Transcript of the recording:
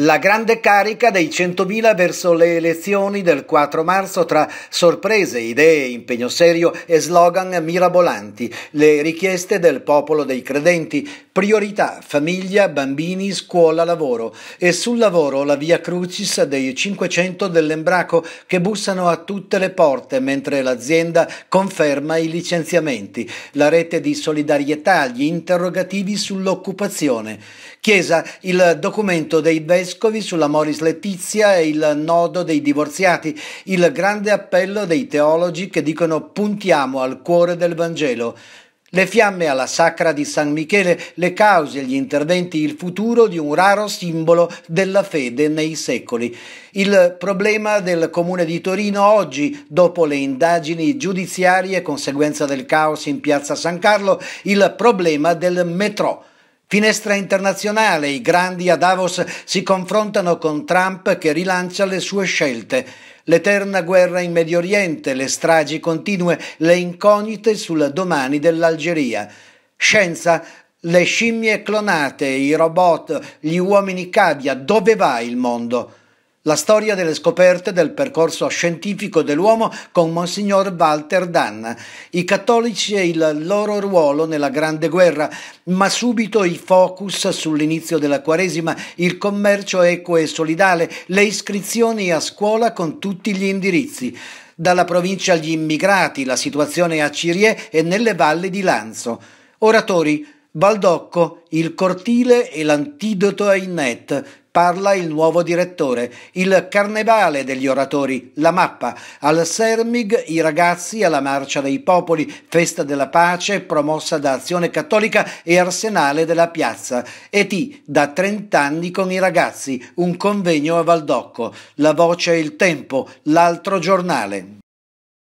La grande carica dei 100.000 verso le elezioni del 4 marzo tra sorprese, idee, impegno serio e slogan mirabolanti, le richieste del popolo dei credenti, priorità famiglia, bambini, scuola, lavoro e sul lavoro la via crucis dei 500 dell'Embraco che bussano a tutte le porte mentre l'azienda conferma i licenziamenti, la rete di solidarietà, gli interrogativi sull'occupazione. Chiesa, il documento dei Ves vescovi sulla Moris Letizia e il nodo dei divorziati, il grande appello dei teologi che dicono puntiamo al cuore del Vangelo. Le fiamme alla Sacra di San Michele, le cause, gli interventi, il futuro di un raro simbolo della fede nei secoli. Il problema del Comune di Torino oggi, dopo le indagini giudiziarie conseguenza del caos in piazza San Carlo, il problema del metro Finestra internazionale, i grandi a Davos si confrontano con Trump che rilancia le sue scelte. L'eterna guerra in Medio Oriente, le stragi continue, le incognite sul domani dell'Algeria. Scienza, le scimmie clonate, i robot, gli uomini cavia, dove va il mondo? La storia delle scoperte del percorso scientifico dell'uomo con Monsignor Walter Dann, i cattolici e il loro ruolo nella Grande Guerra, ma subito i focus sull'inizio della Quaresima, il commercio equo e solidale, le iscrizioni a scuola con tutti gli indirizzi. Dalla provincia agli immigrati, la situazione a Cirie e nelle valli di Lanzo. Oratori, Baldocco, il cortile e l'antidoto ai net, parla il nuovo direttore, il carnevale degli oratori, la mappa, al Sermig i ragazzi alla Marcia dei Popoli, Festa della Pace promossa da Azione Cattolica e Arsenale della Piazza, e ti da 30 anni con i ragazzi, un convegno a Valdocco, la voce e il tempo, l'altro giornale.